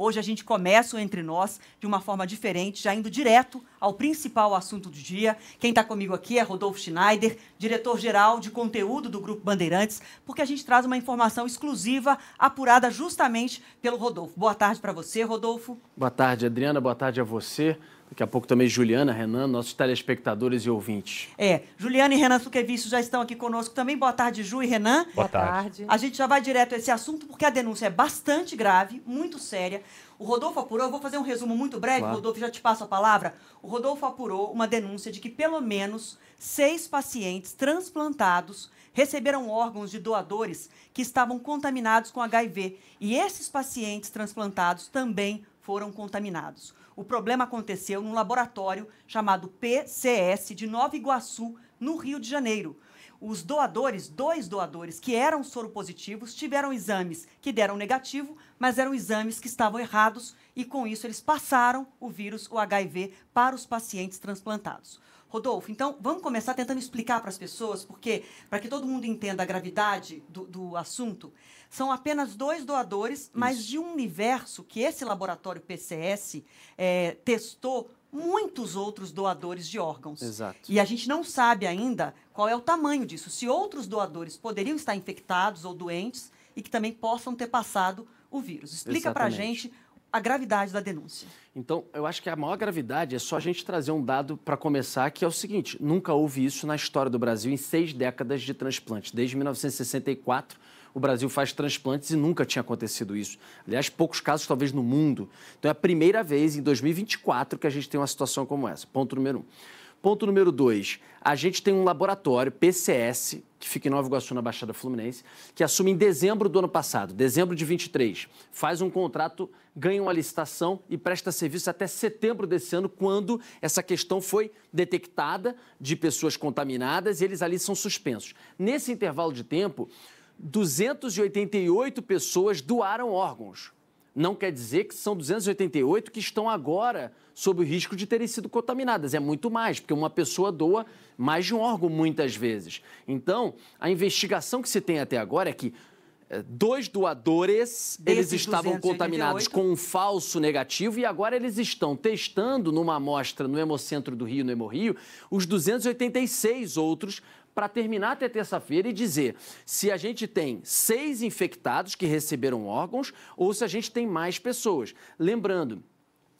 Hoje a gente começa o Entre Nós de uma forma diferente, já indo direto ao principal assunto do dia. Quem está comigo aqui é Rodolfo Schneider, diretor-geral de conteúdo do Grupo Bandeirantes, porque a gente traz uma informação exclusiva, apurada justamente pelo Rodolfo. Boa tarde para você, Rodolfo. Boa tarde, Adriana. Boa tarde a você. Daqui a pouco também Juliana, Renan, nossos telespectadores e ouvintes. É, Juliana e Renan Suquevich já estão aqui conosco também. Boa tarde, Ju e Renan. Boa, Boa tarde. tarde. A gente já vai direto a esse assunto porque a denúncia é bastante grave, muito séria. O Rodolfo apurou, eu vou fazer um resumo muito breve, claro. Rodolfo, já te passo a palavra. O Rodolfo apurou uma denúncia de que pelo menos seis pacientes transplantados receberam órgãos de doadores que estavam contaminados com HIV. E esses pacientes transplantados também foram contaminados. O problema aconteceu num laboratório chamado PCS de Nova Iguaçu, no Rio de Janeiro. Os doadores, dois doadores que eram soropositivos, tiveram exames que deram negativo, mas eram exames que estavam errados e com isso eles passaram o vírus, o HIV, para os pacientes transplantados. Rodolfo, então vamos começar tentando explicar para as pessoas, porque para que todo mundo entenda a gravidade do, do assunto, são apenas dois doadores, Isso. mas de um universo que esse laboratório PCS é, eh, testou muitos outros doadores de órgãos. Exato. E a gente não sabe ainda qual é o tamanho disso, se outros doadores poderiam estar infectados ou doentes e que também possam ter passado o vírus. Explica para a gente a gravidade da denúncia? Então, eu acho que a maior gravidade é só a gente trazer um dado para começar, que é o seguinte: nunca houve isso na história do Brasil em seis décadas de transplante. Desde 1964, o Brasil faz transplantes e nunca tinha acontecido isso. Aliás, poucos casos, talvez, no mundo. Então, é a primeira vez em 2024 que a gente tem uma situação como essa. Ponto número um. Ponto número dois, a gente tem um laboratório, PCS, que fica em Nova Iguaçu, na Baixada Fluminense, que assume em dezembro do ano passado, dezembro de 23, faz um contrato ganha uma licitação e presta serviço até setembro desse ano, quando essa questão foi detectada de pessoas contaminadas e eles ali são suspensos. Nesse intervalo de tempo, 288 pessoas doaram órgãos. Não quer dizer que são 288 que estão agora sob o risco de terem sido contaminadas. É muito mais, porque uma pessoa doa mais de um órgão muitas vezes. Então, a investigação que se tem até agora é que dois doadores, Desses eles estavam contaminados com um falso negativo e agora eles estão testando numa amostra no Hemocentro do Rio, no Hemorrio, os 286 outros para terminar até terça-feira e dizer se a gente tem seis infectados que receberam órgãos ou se a gente tem mais pessoas. Lembrando,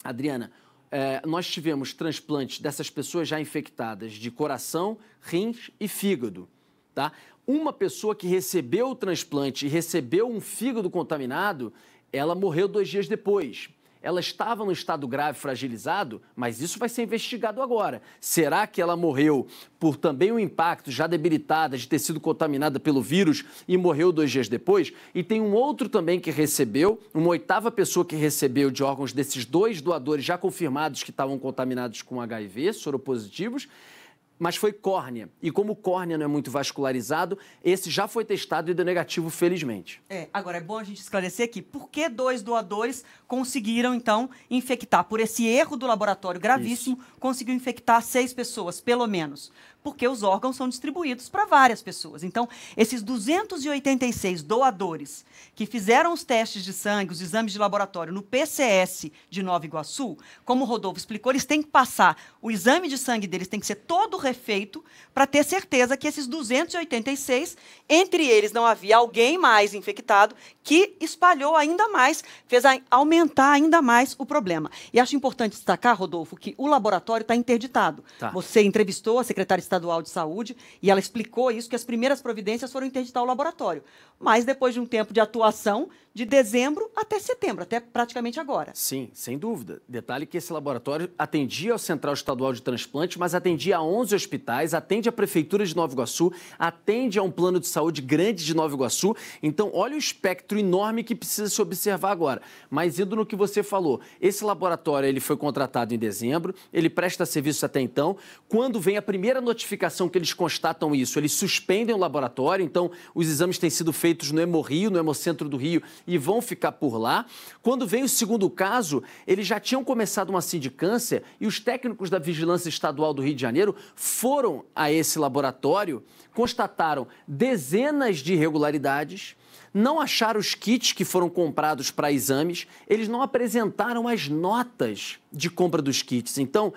Adriana, é, nós tivemos transplantes dessas pessoas já infectadas de coração, rins e fígado. Tá? uma pessoa que recebeu o transplante e recebeu um fígado contaminado, ela morreu dois dias depois. Ela estava no estado grave, fragilizado, mas isso vai ser investigado agora. Será que ela morreu por também um impacto já debilitada de ter sido contaminada pelo vírus e morreu dois dias depois? E tem um outro também que recebeu, uma oitava pessoa que recebeu de órgãos desses dois doadores já confirmados que estavam contaminados com HIV, soropositivos. positivos mas foi córnea. E como córnea não é muito vascularizado, esse já foi testado e deu negativo, felizmente. É, agora é bom a gente esclarecer aqui por que dois doadores conseguiram, então, infectar, por esse erro do laboratório gravíssimo, Isso. conseguiu infectar seis pessoas, pelo menos porque os órgãos são distribuídos para várias pessoas. Então, esses 286 doadores que fizeram os testes de sangue, os exames de laboratório no PCS de Nova Iguaçu, como o Rodolfo explicou, eles têm que passar, o exame de sangue deles tem que ser todo refeito para ter certeza que esses 286, entre eles não havia alguém mais infectado que espalhou ainda mais, fez aumentar ainda mais o problema. E acho importante destacar, Rodolfo, que o laboratório está interditado. Tá. Você entrevistou a secretária de Estadual de Saúde, e ela explicou isso, que as primeiras providências foram interditar o laboratório. Mas depois de um tempo de atuação, de dezembro até setembro, até praticamente agora. Sim, sem dúvida. Detalhe que esse laboratório atendia ao Central Estadual de Transplante, mas atendia a 11 hospitais, atende a Prefeitura de Nova Iguaçu, atende a um plano de saúde grande de Nova Iguaçu. Então, olha o espectro enorme que precisa se observar agora. Mas indo no que você falou, esse laboratório ele foi contratado em dezembro, ele presta serviço até então. Quando vem a primeira notificação notificação que eles constatam isso, eles suspendem o laboratório, então os exames têm sido feitos no Hemorrio, no Hemocentro do Rio e vão ficar por lá. Quando vem o segundo caso, eles já tinham começado uma sindicância e os técnicos da Vigilância Estadual do Rio de Janeiro foram a esse laboratório, constataram dezenas de irregularidades não acharam os kits que foram comprados para exames, eles não apresentaram as notas de compra dos kits. Então,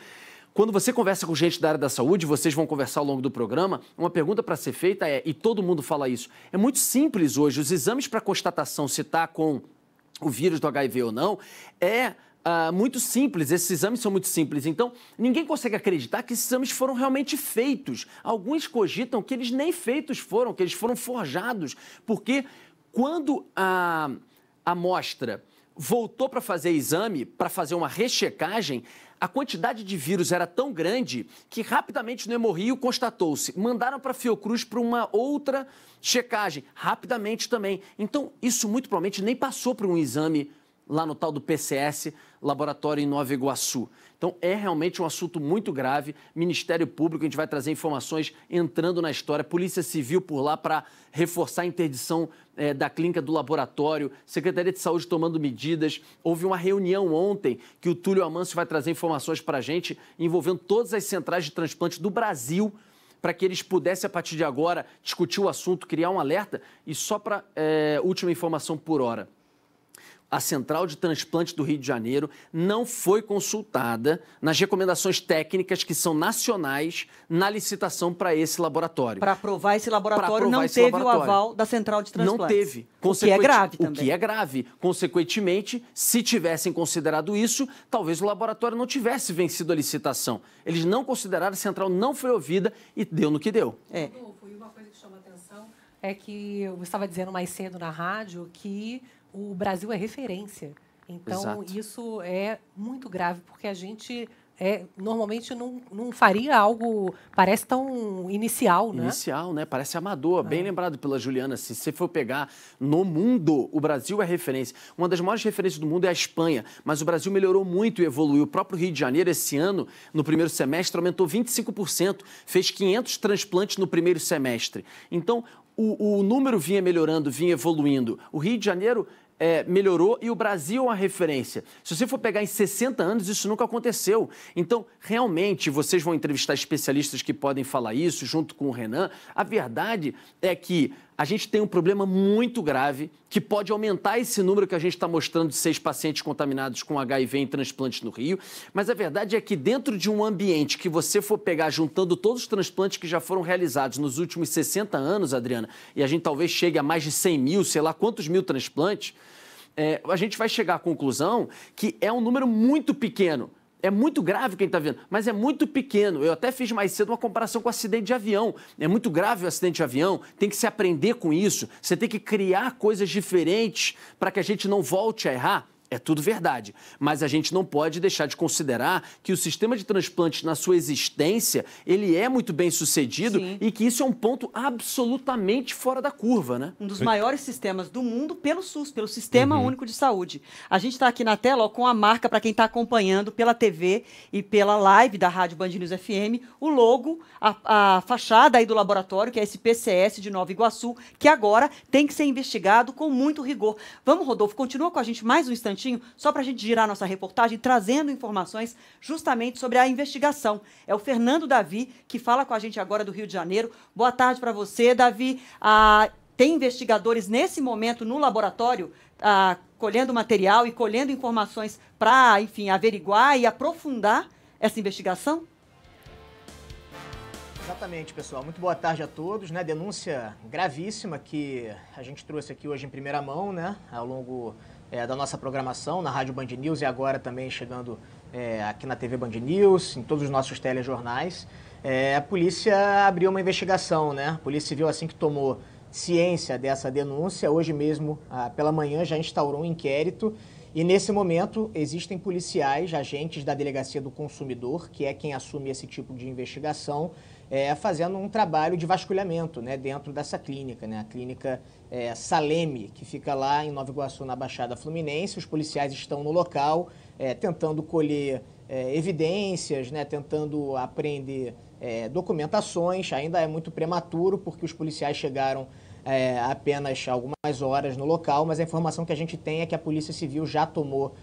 quando você conversa com gente da área da saúde, vocês vão conversar ao longo do programa, uma pergunta para ser feita é, e todo mundo fala isso, é muito simples hoje, os exames para constatação se está com o vírus do HIV ou não, é Uh, muito simples, esses exames são muito simples. Então, ninguém consegue acreditar que esses exames foram realmente feitos. Alguns cogitam que eles nem feitos foram, que eles foram forjados, porque quando a amostra voltou para fazer exame, para fazer uma rechecagem, a quantidade de vírus era tão grande que rapidamente no Hemorrio constatou-se. Mandaram para a Fiocruz para uma outra checagem, rapidamente também. Então, isso muito provavelmente nem passou por um exame lá no tal do PCS laboratório em Nova Iguaçu. Então, é realmente um assunto muito grave. Ministério Público, a gente vai trazer informações entrando na história. Polícia Civil por lá para reforçar a interdição é, da clínica do laboratório. Secretaria de Saúde tomando medidas. Houve uma reunião ontem que o Túlio Amâncio vai trazer informações para a gente, envolvendo todas as centrais de transplante do Brasil para que eles pudessem, a partir de agora, discutir o assunto, criar um alerta. E só para é, última informação por hora a Central de Transplante do Rio de Janeiro não foi consultada nas recomendações técnicas que são nacionais na licitação para esse laboratório. Para aprovar esse laboratório, aprovar não esse teve laboratório. o aval da Central de Transplante. Não teve. O que é grave também. O que é grave. Consequentemente, se tivessem considerado isso, talvez o laboratório não tivesse vencido a licitação. Eles não consideraram, a Central não foi ouvida e deu no que deu. É. Foi e uma coisa que chama atenção é que eu estava dizendo mais cedo na rádio que o Brasil é referência. Então, Exato. isso é muito grave, porque a gente é, normalmente não, não faria algo, parece tão inicial, né? Inicial, né? Parece amador. Bem é. lembrado pela Juliana, se você for pegar no mundo, o Brasil é referência. Uma das maiores referências do mundo é a Espanha, mas o Brasil melhorou muito e evoluiu. O próprio Rio de Janeiro, esse ano, no primeiro semestre, aumentou 25%, fez 500 transplantes no primeiro semestre. Então, o, o, número vinha melhorando, vinha evoluindo. O Rio de Janeiro é, melhorou e o Brasil é uma referência. Se você for pegar em 60 anos, isso nunca aconteceu. Então, realmente, vocês vão entrevistar especialistas que podem falar isso, junto com o Renan. A verdade é que a gente tem um problema muito grave que pode aumentar esse número que a gente está mostrando de seis pacientes contaminados com HIV em transplantes no Rio. Mas a verdade é que, dentro de um ambiente que você for pegar juntando todos os transplantes que já foram realizados nos últimos 60 anos, Adriana, e a gente talvez chegue a mais de 100 mil, sei lá quantos mil transplantes, é, a gente vai chegar à conclusão que é um número muito pequeno é muito grave quem está vendo, mas é muito pequeno. Eu até fiz mais cedo uma comparação com acidente de avião. É muito grave o acidente de avião, tem que se aprender com isso. Você tem que criar coisas diferentes para que a gente não volte a errar. É tudo verdade. Mas a gente não pode deixar de considerar que o sistema de transplantes, na sua existência, ele é muito bem sucedido Sim. e que isso é um ponto absolutamente fora da curva, né? Um dos maiores sistemas do mundo pelo SUS, pelo Sistema uhum. Único de Saúde. A gente está aqui na tela ó, com a marca para quem está acompanhando pela TV e pela live da Rádio Band News FM, o logo, a, a fachada aí do laboratório, que é esse PCS de Nova Iguaçu, que agora tem que ser investigado com muito rigor. Vamos, Rodolfo, continua com a gente mais um instante minutinho só para a gente girar nossa reportagem, trazendo informações justamente sobre a investigação. É o Fernando Davi que fala com a gente agora do Rio de Janeiro. Boa tarde para você, Davi. Ah, tem investigadores nesse momento no laboratório ah, colhendo material e colhendo informações para, enfim, averiguar e aprofundar essa investigação? Exatamente, pessoal. Muito boa tarde a todos. Né? Denúncia gravíssima que a gente trouxe aqui hoje em primeira mão, né? Ao longo é, da nossa programação na Rádio Band News e agora também chegando é, aqui na TV Band News, em todos os nossos telejornais, é, a polícia abriu uma investigação, né? A Polícia Civil, assim que tomou ciência dessa denúncia, hoje mesmo, ah, pela manhã, já instaurou um inquérito e nesse momento existem policiais, agentes da Delegacia do Consumidor, que é quem assume esse tipo de investigação, é, fazendo um trabalho de vasculhamento né, dentro dessa clínica, né, a clínica é, Saleme, que fica lá em Nova Iguaçu, na Baixada Fluminense. Os policiais estão no local é, tentando colher é, evidências, né, tentando apreender é, documentações. Ainda é muito prematuro, porque os policiais chegaram é, apenas algumas horas no local, mas a informação que a gente tem é que a Polícia Civil já tomou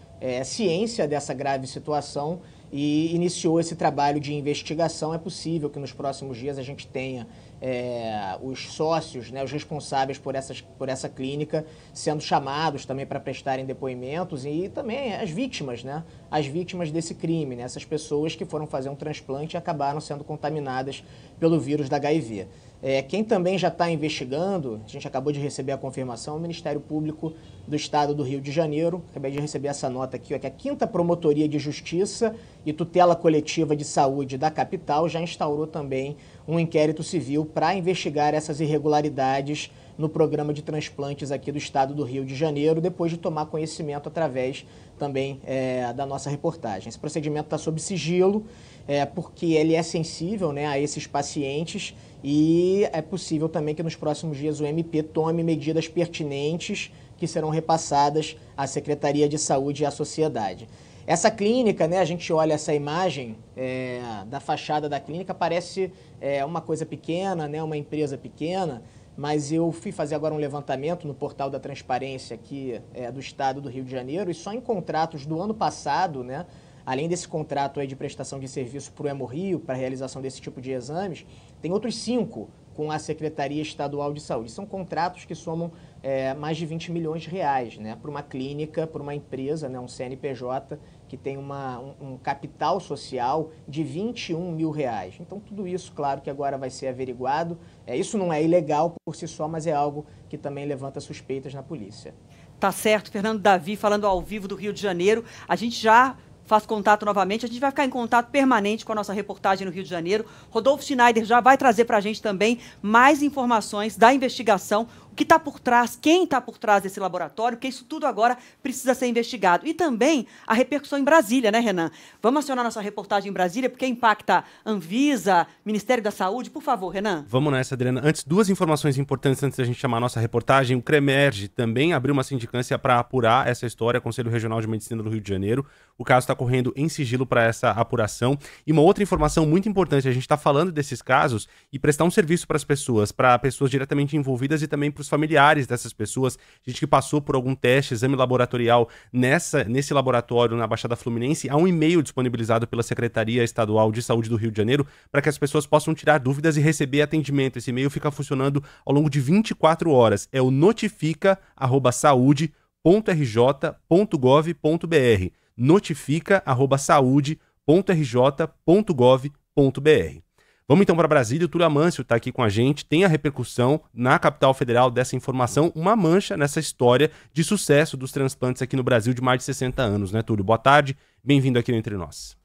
ciência dessa grave situação e iniciou esse trabalho de investigação. É possível que nos próximos dias a gente tenha é, os sócios, né, os responsáveis por, essas, por essa clínica, sendo chamados também para prestarem depoimentos e também as vítimas, né, as vítimas desse crime, né, essas pessoas que foram fazer um transplante e acabaram sendo contaminadas pelo vírus da HIV. É, quem também já está investigando, a gente acabou de receber a confirmação, é o Ministério Público do Estado do Rio de Janeiro. Acabei de receber essa nota aqui, ó, que a quinta Promotoria de Justiça e Tutela Coletiva de Saúde da capital já instaurou também um inquérito civil para investigar essas irregularidades no programa de transplantes aqui do Estado do Rio de Janeiro, depois de tomar conhecimento através também é, da nossa reportagem. Esse procedimento está sob sigilo, é, porque ele é sensível né, a esses pacientes e é possível também que nos próximos dias o MP tome medidas pertinentes que serão repassadas à Secretaria de Saúde e à sociedade. Essa clínica, né, a gente olha essa imagem é, da fachada da clínica, parece é, uma coisa pequena, né, uma empresa pequena, mas eu fui fazer agora um levantamento no portal da transparência aqui é, do Estado do Rio de Janeiro e só em contratos do ano passado, né, além desse contrato aí de prestação de serviço para o Emo Rio para a realização desse tipo de exames, tem outros cinco com a Secretaria Estadual de Saúde. São contratos que somam é, mais de 20 milhões de reais né, para uma clínica, para uma empresa, né, um CNPJ, que tem uma, um, um, capital social de 21 mil reais. Então, tudo isso, claro, que agora vai ser averiguado. É, isso não é ilegal por si só, mas é algo que também levanta suspeitas na polícia. Tá certo, Fernando Davi falando ao vivo do Rio de Janeiro. A gente já faz contato novamente. A gente vai ficar em contato permanente com a nossa reportagem no Rio de Janeiro. Rodolfo Schneider já vai trazer para a gente também mais informações da investigação, o que está por trás, quem está por trás desse laboratório, porque isso tudo agora precisa ser investigado. E também a repercussão em Brasília, né, Renan? Vamos acionar nossa reportagem em Brasília, porque impacta Anvisa, Ministério da Saúde. Por favor, Renan. Vamos nessa, Adriana. Antes, duas informações importantes antes da gente chamar a nossa reportagem. O CREMERGE também abriu uma sindicância para apurar essa história, Conselho Regional de Medicina do Rio de Janeiro. O caso está correndo em sigilo para essa apuração. E uma outra informação muito importante: a gente está falando desses casos e prestar um serviço para as pessoas, para pessoas diretamente envolvidas e também para os familiares dessas pessoas, gente que passou por algum teste, exame laboratorial nessa, nesse laboratório na Baixada Fluminense. Há um e-mail disponibilizado pela Secretaria Estadual de Saúde do Rio de Janeiro para que as pessoas possam tirar dúvidas e receber atendimento. Esse e-mail fica funcionando ao longo de 24 horas. É o notifica.saude.rj.gov.br notifica@saude.rj.gov.br. Vamos então para Brasília, o Túlio Amâncio está aqui com a gente, tem a repercussão na capital federal dessa informação, uma mancha nessa história de sucesso dos transplantes aqui no Brasil de mais de 60 anos, né, Túlio? Boa tarde, bem-vindo aqui no Entre Nós.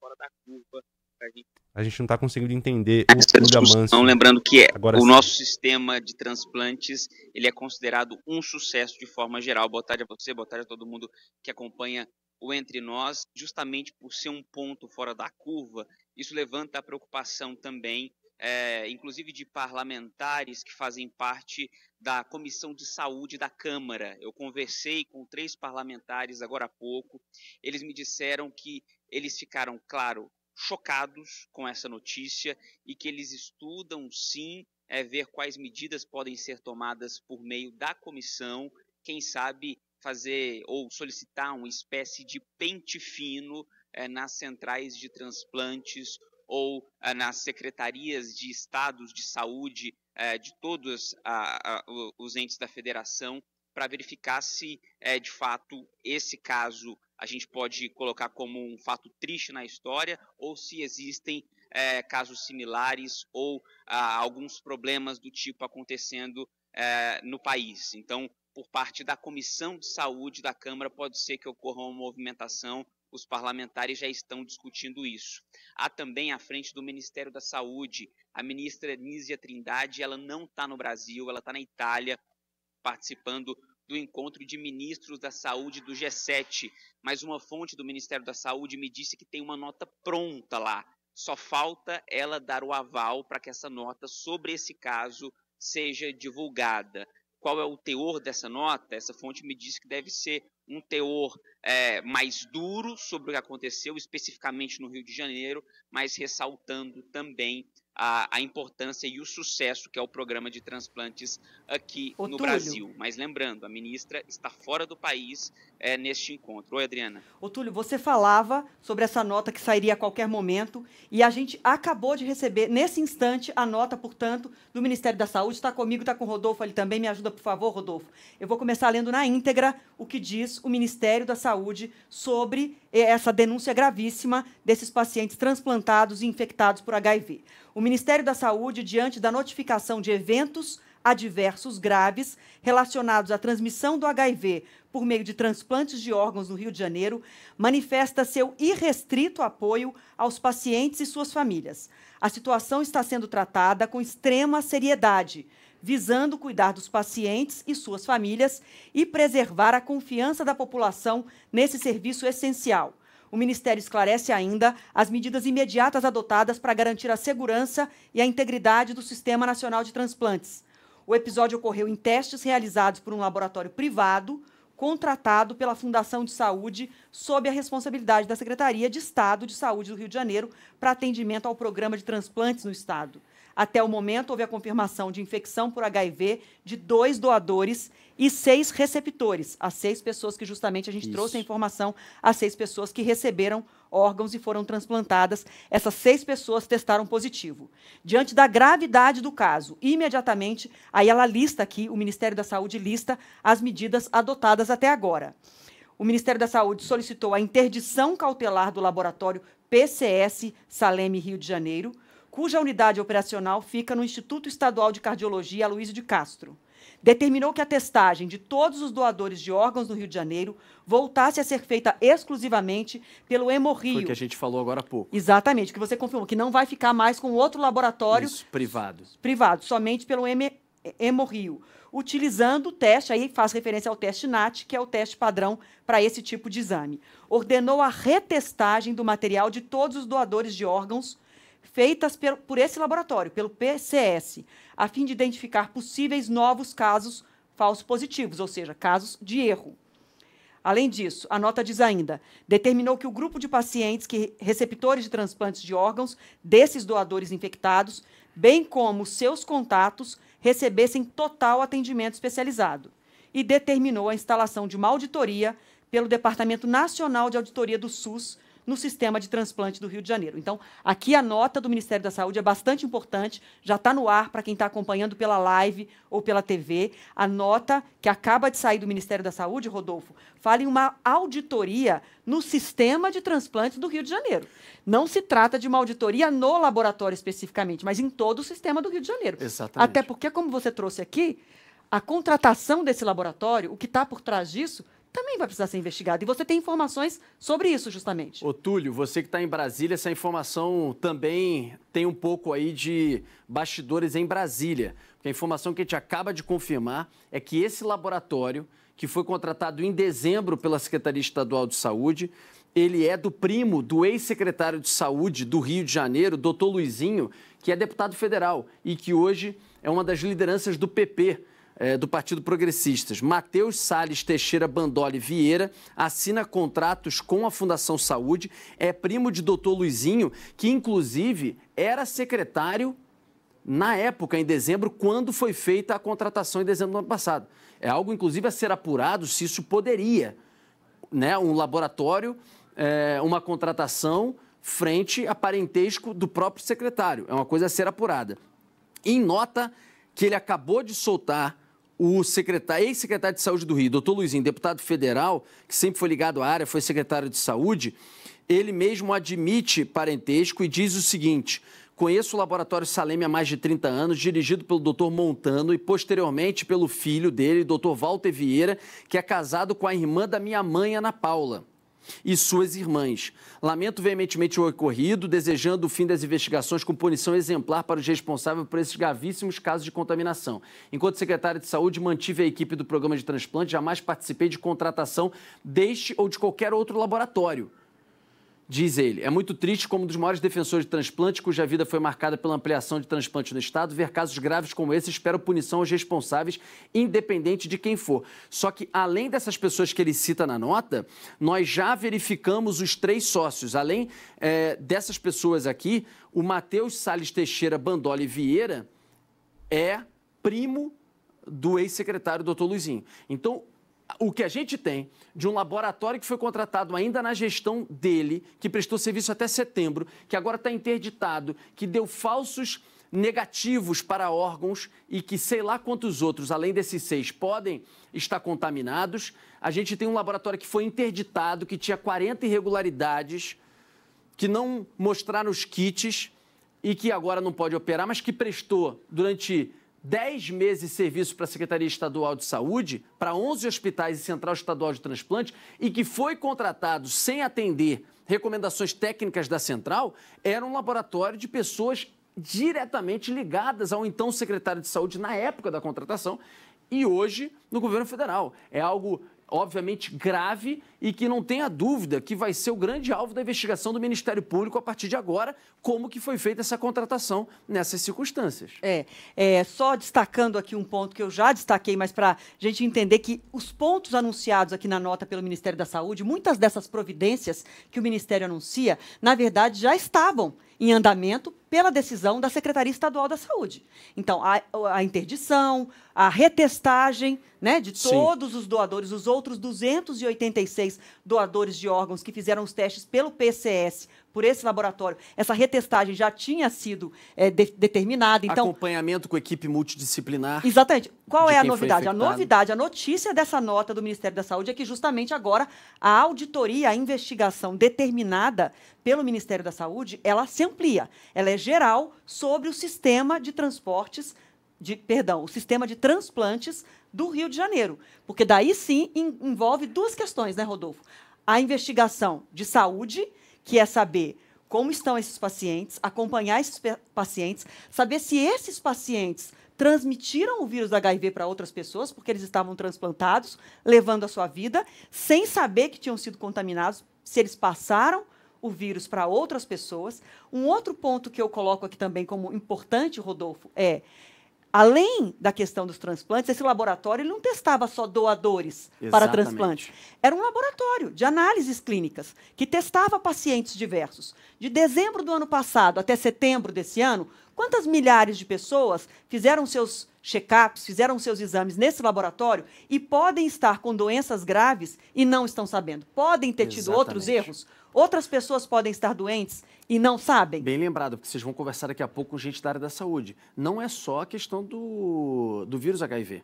Fora da curva, a gente a gente não está conseguindo entender o Essa discussão, lembrando que é Agora, o sim. nosso sistema de transplantes ele é considerado um sucesso de forma geral. Boa tarde a você, boa tarde a todo mundo que acompanha o Entre Nós, justamente por ser um ponto fora da curva. Isso levanta a preocupação também, é, inclusive de parlamentares que fazem parte da Comissão de Saúde da Câmara. Eu conversei com três parlamentares agora há pouco. Eles me disseram que eles ficaram, claro, chocados com essa notícia e que eles estudam sim é, ver quais medidas podem ser tomadas por meio da comissão, quem sabe fazer ou solicitar uma espécie de pente fino é, nas centrais de transplantes ou é, nas secretarias de estados de saúde eh, de todos a, a, os entes da federação para verificar se de fato esse caso a gente pode colocar como um fato triste na história, ou se existem é, casos similares ou ah, alguns problemas do tipo acontecendo é, no país. Então, por parte da Comissão de Saúde da Câmara, pode ser que ocorra uma movimentação. Os parlamentares já estão discutindo isso. Há também à frente do Ministério da Saúde a ministra Nízia Trindade. Ela não está no Brasil, ela está na Itália, participando do encontro de ministros da saúde do G7, mas uma fonte do Ministério da Saúde me disse que tem uma nota pronta lá. Só falta ela dar o aval para que essa nota sobre esse caso seja divulgada. Qual é o teor dessa nota? Essa fonte me disse que deve ser um teor é, mais duro sobre o que aconteceu, especificamente no Rio de Janeiro, mas ressaltando também a, a, importância e o sucesso que é o programa de transplantes aqui Ô, no Túlio. Brasil. Mas lembrando, a ministra está fora do país é, neste encontro. Oi, Adriana. Ô, Túlio, você falava sobre essa nota que sairia a qualquer momento e a gente acabou de receber, nesse instante, a nota, portanto, do Ministério da Saúde. Está comigo, está com o Rodolfo ali também. Me ajuda, por favor, Rodolfo. Eu vou começar lendo na íntegra o que diz o Ministério da Saúde sobre é essa denúncia gravíssima desses pacientes transplantados e infectados por HIV. O Ministério da Saúde, diante da notificação de eventos adversos graves relacionados à transmissão do HIV por meio de transplantes de órgãos no Rio de Janeiro, manifesta seu irrestrito apoio aos pacientes e suas famílias. A situação está sendo tratada com extrema seriedade, visando cuidar dos pacientes e suas famílias e preservar a confiança da população nesse serviço essencial. O Ministério esclarece ainda as medidas imediatas adotadas para garantir a segurança e a integridade do Sistema Nacional de Transplantes. O episódio ocorreu em testes realizados por um laboratório privado contratado pela Fundação de Saúde sob a responsabilidade da Secretaria de Estado de Saúde do Rio de Janeiro para atendimento ao programa de transplantes no estado. Até o momento, houve a confirmação de infecção por HIV de dois doadores e seis receptores, as seis pessoas que justamente a gente Isso. trouxe a informação, as seis pessoas que receberam órgãos e foram transplantadas. Essas seis pessoas testaram positivo. Diante da gravidade do caso, imediatamente, aí ela lista aqui, o Ministério da Saúde lista as medidas adotadas até agora. O Ministério da Saúde solicitou a interdição cautelar do laboratório PCS Saleme Rio de Janeiro, cuja unidade operacional fica no Instituto Estadual de Cardiologia Luiz de Castro. Determinou que a testagem de todos os doadores de órgãos no Rio de Janeiro voltasse a ser feita exclusivamente pelo Hemorrio. Foi o que a gente falou agora há pouco. Exatamente, que você confirmou, que não vai ficar mais com outro laboratório. Isso, privado. Privado, somente pelo M Hemorrio, utilizando o teste, aí faz referência ao teste NAT, que é o teste padrão para esse tipo de exame. Ordenou a retestagem do material de todos os doadores de órgãos feitas por esse laboratório, pelo PCS, a fim de identificar possíveis novos casos falsos positivos, ou seja, casos de erro. Além disso, a nota diz ainda: determinou que o grupo de pacientes que receptores de transplantes de órgãos desses doadores infectados, bem como seus contatos, recebessem total atendimento especializado. E determinou a instalação de uma auditoria pelo Departamento Nacional de Auditoria do SUS no sistema de transplante do Rio de Janeiro. Então, aqui a nota do Ministério da Saúde é bastante importante, já está no ar para quem está acompanhando pela live ou pela TV. A nota que acaba de sair do Ministério da Saúde, Rodolfo, fala em uma auditoria no sistema de transplantes do Rio de Janeiro. Não se trata de uma auditoria no laboratório especificamente, mas em todo o sistema do Rio de Janeiro. Exatamente. Até porque, como você trouxe aqui, a contratação desse laboratório, o que está por trás disso, também vai precisar ser investigado. E você tem informações sobre isso, justamente. Ô, Túlio, você que está em Brasília, essa informação também tem um pouco aí de bastidores em Brasília. Porque a informação que a gente acaba de confirmar é que esse laboratório, que foi contratado em dezembro pela Secretaria Estadual de Saúde, ele é do primo do ex-secretário de Saúde do Rio de Janeiro, doutor Luizinho, que é deputado federal e que hoje é uma das lideranças do PP é, do Partido Progressistas, Matheus Sales Teixeira Bandoli Vieira, assina contratos com a Fundação Saúde, é primo de doutor Luizinho, que inclusive era secretário na época, em dezembro, quando foi feita a contratação em dezembro do ano passado. É algo, inclusive, a ser apurado se isso poderia. Né? Um laboratório, é, uma contratação frente a parentesco do próprio secretário. É uma coisa a ser apurada. Em nota que ele acabou de soltar o secretário, ex-secretário de Saúde do Rio, doutor Luizinho, deputado federal, que sempre foi ligado à área, foi secretário de Saúde, ele mesmo admite parentesco e diz o seguinte: Conheço o laboratório Saleme há mais de 30 anos, dirigido pelo Dr. Montano e posteriormente pelo filho dele, Dr. Walter Vieira, que é casado com a irmã da minha mãe, Ana Paula e suas irmãs. Lamento veementemente o ocorrido, desejando o fim das investigações com punição exemplar para os responsáveis por esses gravíssimos casos de contaminação. Enquanto secretário de Saúde, mantive a equipe do programa de transplante, jamais participei de contratação deste ou de qualquer outro laboratório. Diz ele, é muito triste como um dos maiores defensores de transplante, cuja vida foi marcada pela ampliação de transplante no Estado, ver casos graves como esse, espero punição aos responsáveis, independente de quem for. Só que, além dessas pessoas que ele cita na nota, nós já verificamos os três sócios. Além é, dessas pessoas aqui, o Matheus Salles Teixeira Bandoli Vieira é primo do ex-secretário doutor Luizinho. Então, o que a gente tem de um laboratório que foi contratado ainda na gestão dele, que prestou serviço até setembro, que agora está interditado, que deu falsos negativos para órgãos e que sei lá quantos outros, além desses seis, podem estar contaminados. A gente tem um laboratório que foi interditado, que tinha 40 irregularidades, que não mostraram os kits e que agora não pode operar, mas que prestou durante 10 meses de serviço para a Secretaria Estadual de Saúde, para 11 hospitais e Central Estadual de Transplante, e que foi contratado sem atender recomendações técnicas da Central, era um laboratório de pessoas diretamente ligadas ao então secretário de Saúde na época da contratação e hoje no governo federal. É algo obviamente, grave e que não tenha dúvida que vai ser o grande alvo da investigação do Ministério Público a partir de agora, como que foi feita essa contratação nessas circunstâncias. É, é só destacando aqui um ponto que eu já destaquei, mas para a gente entender que os pontos anunciados aqui na nota pelo Ministério da Saúde, muitas dessas providências que o Ministério anuncia, na verdade, já estavam em andamento pela decisão da Secretaria Estadual da Saúde. Então, a, a interdição, a retestagem né, de todos Sim. os doadores, os outros 286 doadores de órgãos que fizeram os testes pelo PCS por esse laboratório. Essa retestagem já tinha sido é, de, determinada. Então, Acompanhamento com equipe multidisciplinar. Exatamente. Qual é a novidade? A novidade, a notícia dessa nota do Ministério da Saúde é que justamente agora a auditoria, a investigação determinada pelo Ministério da Saúde, ela se amplia. Ela é geral sobre o sistema de transportes de, perdão, o sistema de transplantes do Rio de Janeiro. Porque daí sim in, envolve duas questões, né, Rodolfo? A investigação de saúde que é saber como estão esses pacientes, acompanhar esses pacientes, saber se esses pacientes transmitiram o vírus da HIV para outras pessoas, porque eles estavam transplantados, levando a sua vida, sem saber que tinham sido contaminados, se eles passaram o vírus para outras pessoas. Um outro ponto que eu coloco aqui também como importante, Rodolfo, é Além da questão dos transplantes, esse laboratório não testava só doadores Exatamente. para transplante. Era um laboratório de análises clínicas que testava pacientes diversos. De dezembro do ano passado até setembro desse ano, quantas milhares de pessoas fizeram seus check-ups, fizeram seus exames nesse laboratório e podem estar com doenças graves e não estão sabendo? Podem ter tido outros erros? Outras pessoas podem estar doentes e não sabem. Bem lembrado, porque vocês vão conversar daqui a pouco com gente da área da saúde. Não é só a questão do, do vírus HIV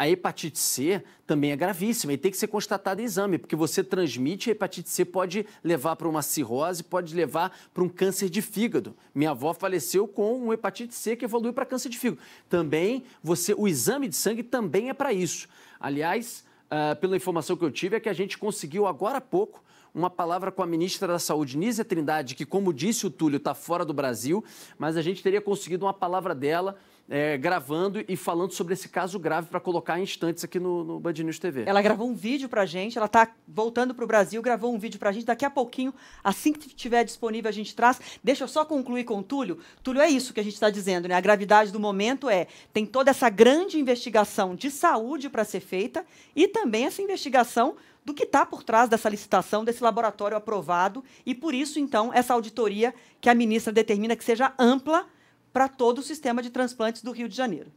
a hepatite C também é gravíssima e tem que ser constatada em exame, porque você transmite a hepatite C pode levar para uma cirrose, pode levar para um câncer de fígado. Minha avó faleceu com um hepatite C que evoluiu para câncer de fígado. Também você, o exame de sangue também é para isso. Aliás, ah, pela informação que eu tive é que a gente conseguiu agora há pouco uma palavra com a ministra da Saúde, Nízia Trindade, que, como disse o Túlio, está fora do Brasil, mas a gente teria conseguido uma palavra dela. É, gravando e falando sobre esse caso grave para colocar em instantes aqui no, no Band News TV. Ela gravou um vídeo para a gente, ela está voltando para o Brasil, gravou um vídeo para a gente. Daqui a pouquinho, assim que estiver disponível, a gente traz. Deixa eu só concluir com o Túlio. Túlio, é isso que a gente está dizendo, né? A gravidade do momento é, tem toda essa grande investigação de saúde para ser feita e também essa investigação do que está por trás dessa licitação, desse laboratório aprovado, e por isso, então, essa auditoria que a ministra determina que seja ampla para todo o sistema de transplantes do Rio de Janeiro.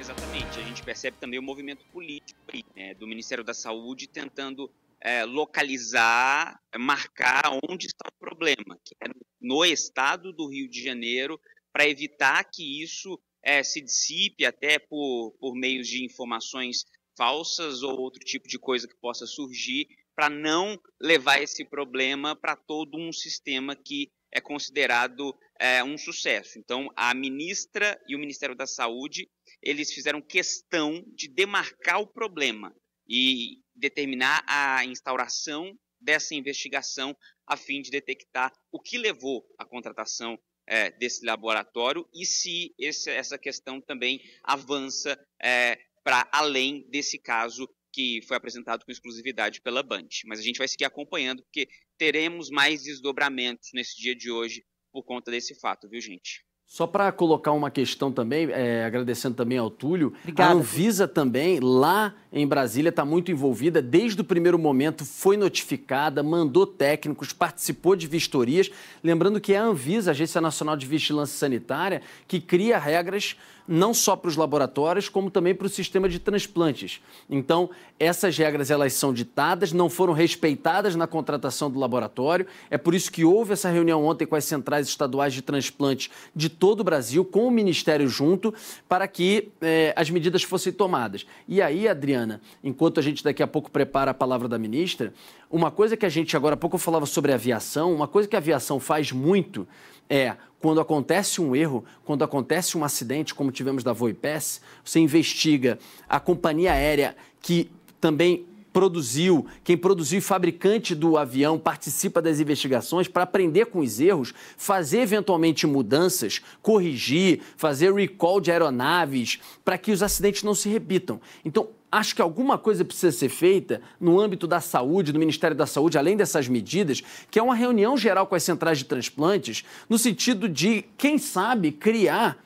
Exatamente. A gente percebe também o movimento político né, do Ministério da Saúde tentando é, localizar, marcar onde está o problema, que é no estado do Rio de Janeiro, para evitar que isso é, se dissipe até por, por meios de informações falsas ou outro tipo de coisa que possa surgir para não levar esse problema para todo um sistema que é considerado é, um sucesso. Então, a ministra e o Ministério da Saúde eles fizeram questão de demarcar o problema e determinar a instauração dessa investigação a fim de detectar o que levou à contratação é, desse laboratório e se esse, essa questão também avança é, para além desse caso que foi apresentado com exclusividade pela Band. Mas a gente vai seguir acompanhando, porque teremos mais desdobramentos nesse dia de hoje por conta desse fato, viu, gente? Só para colocar uma questão também, é, agradecendo também ao Túlio, Obrigada, a Anvisa filho. também, lá em Brasília, está muito envolvida, desde o primeiro momento foi notificada, mandou técnicos, participou de vistorias. Lembrando que é a Anvisa, a Agência Nacional de Vigilância Sanitária, que cria regras não só para os laboratórios, como também para o sistema de transplantes. Então, essas regras elas são ditadas, não foram respeitadas na contratação do laboratório. É por isso que houve essa reunião ontem com as centrais estaduais de transplantes de todo o Brasil, com o Ministério junto, para que eh, as medidas fossem tomadas. E aí, Adriana, enquanto a gente daqui a pouco prepara a palavra da ministra, uma coisa que a gente agora há pouco falava sobre aviação, uma coisa que a aviação faz muito é quando acontece um erro, quando acontece um acidente, como tivemos da Voipass, você investiga a companhia aérea que também produziu, quem produziu e fabricante do avião participa das investigações para aprender com os erros, fazer eventualmente mudanças, corrigir, fazer recall de aeronaves para que os acidentes não se repitam. Então, acho que alguma coisa precisa ser feita no âmbito da saúde, do Ministério da Saúde, além dessas medidas, que é uma reunião geral com as centrais de transplantes, no sentido de, quem sabe, criar.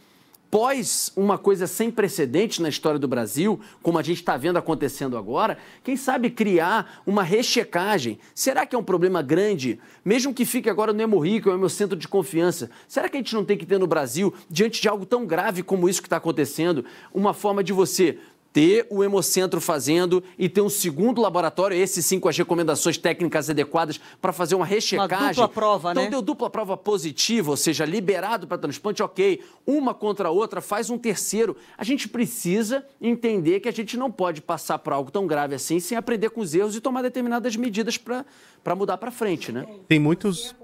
Após uma coisa sem precedentes na história do Brasil, como a gente está vendo acontecendo agora, quem sabe criar uma rechecagem? Será que é um problema grande? Mesmo que fique agora no Hemorrico, é o meu centro de confiança, será que a gente não tem que ter no Brasil, diante de algo tão grave como isso que está acontecendo, uma forma de você ter o Hemocentro fazendo e ter um segundo laboratório, esse sim com as recomendações técnicas adequadas, para fazer uma rechecagem. Uma dupla prova, então, né? Então deu dupla prova positiva, ou seja, liberado para transplante, ok. Uma contra a outra, faz um terceiro. A gente precisa entender que a gente não pode passar por algo tão grave assim sem aprender com os erros e tomar determinadas medidas para mudar para frente, né? Tem muitos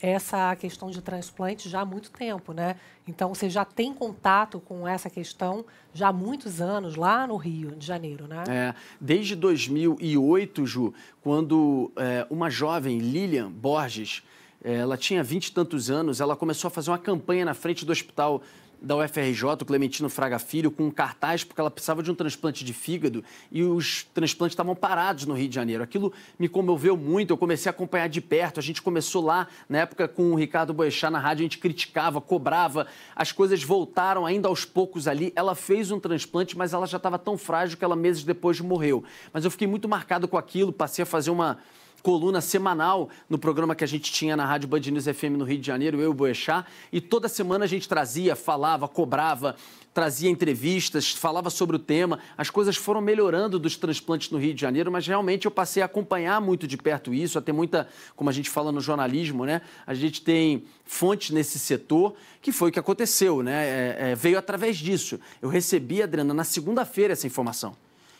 essa questão de transplante já há muito tempo, né? Então, você já tem contato com essa questão já há muitos anos, lá no Rio de Janeiro, né? É, desde 2008, Ju, quando é, uma jovem, Lilian Borges, ela tinha vinte e tantos anos, ela começou a fazer uma campanha na frente do hospital da UFRJ, o Clementino Fraga Filho, com um cartaz porque ela precisava de um transplante de fígado e os transplantes estavam parados no Rio de Janeiro. Aquilo me comoveu muito, eu comecei a acompanhar de perto. A gente começou lá, na época, com o Ricardo Boechat na rádio, a gente criticava, cobrava, as coisas voltaram ainda aos poucos ali. Ela fez um transplante, mas ela já estava tão frágil que ela meses depois morreu. Mas eu fiquei muito marcado com aquilo, passei a fazer uma coluna semanal no programa que a gente tinha na Rádio Band News FM no Rio de Janeiro, eu e o Boechat, e toda semana a gente trazia, falava, cobrava, trazia entrevistas, falava sobre o tema. As coisas foram melhorando dos transplantes no Rio de Janeiro, mas realmente eu passei a acompanhar muito de perto isso, a ter muita, como a gente fala no jornalismo, né? A gente tem fontes nesse setor, que foi o que aconteceu, né? É, é, veio através disso. Eu recebi, Adriana, na segunda-feira essa informação.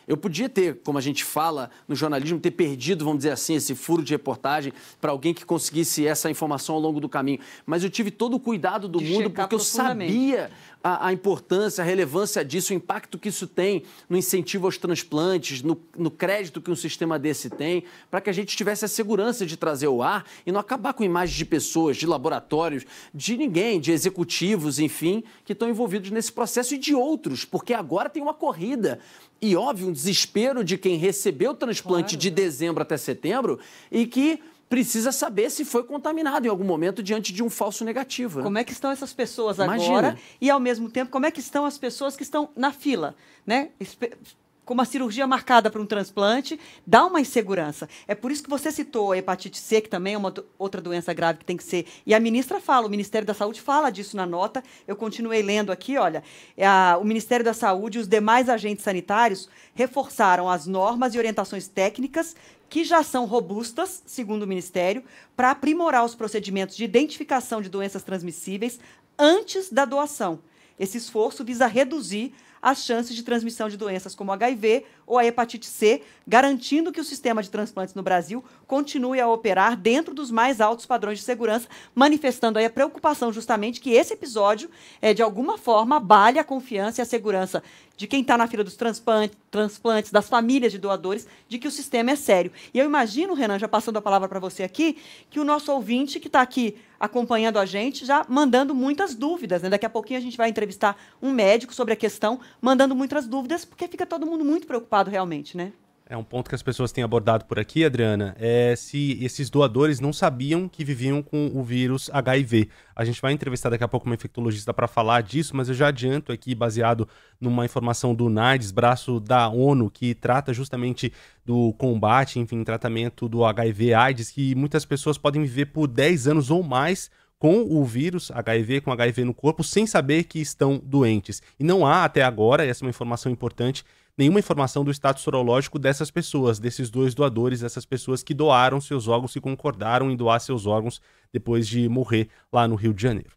Eu podia ter, como a gente fala no jornalismo, ter perdido, vamos dizer assim, esse furo de reportagem para alguém que conseguisse essa informação ao longo do caminho. Mas eu tive todo o cuidado do de mundo porque eu sabia a, a, importância, a relevância disso, o impacto que isso tem no incentivo aos transplantes, no, no crédito que um sistema desse tem, para que a gente tivesse a segurança de trazer o ar e não acabar com imagens de pessoas, de laboratórios, de ninguém, de executivos, enfim, que estão envolvidos nesse processo e de outros, porque agora tem uma corrida e, óbvio, um desespero de quem recebeu o transplante claro. de dezembro até setembro e que precisa saber se foi contaminado em algum momento diante de um falso negativo. Né? Como é que estão essas pessoas Imagina. agora e, ao mesmo tempo, como é que estão as pessoas que estão na fila, né? com uma cirurgia marcada para um transplante, dá uma insegurança. É por isso que você citou a hepatite C, que também é uma do, outra doença grave que tem que ser. E a ministra fala, o Ministério da Saúde fala disso na nota. Eu continuei lendo aqui, olha. É, a, o Ministério da Saúde e os demais agentes sanitários reforçaram as normas e orientações técnicas que já são robustas, segundo o Ministério, para aprimorar os procedimentos de identificação de doenças transmissíveis antes da doação. Esse esforço visa reduzir as chances de transmissão de doenças como HIV ou a hepatite C, garantindo que o sistema de transplantes no Brasil continue a operar dentro dos mais altos padrões de segurança, manifestando aí a preocupação justamente que esse episódio, é, de alguma forma, abale a confiança e a segurança de quem está na fila dos transplantes, das famílias de doadores, de que o sistema é sério. E eu imagino, Renan, já passando a palavra para você aqui, que o nosso ouvinte que está aqui acompanhando a gente já mandando muitas dúvidas. Né? Daqui a pouquinho a gente vai entrevistar um médico sobre a questão, mandando muitas dúvidas, porque fica todo mundo muito preocupado realmente, né? É um ponto que as pessoas têm abordado por aqui, Adriana, é se esses doadores não sabiam que viviam com o vírus HIV. A gente vai entrevistar daqui a pouco uma infectologista para falar disso, mas eu já adianto aqui, baseado numa informação do NAIDS, braço da ONU, que trata justamente do combate, enfim, tratamento do HIV-AIDS, que muitas pessoas podem viver por 10 anos ou mais com o vírus HIV, com HIV no corpo, sem saber que estão doentes. E não há até agora, essa é uma informação importante, nenhuma informação do status sorológico dessas pessoas, desses dois doadores, dessas pessoas que doaram seus órgãos e concordaram em doar seus órgãos depois de morrer lá no Rio de Janeiro.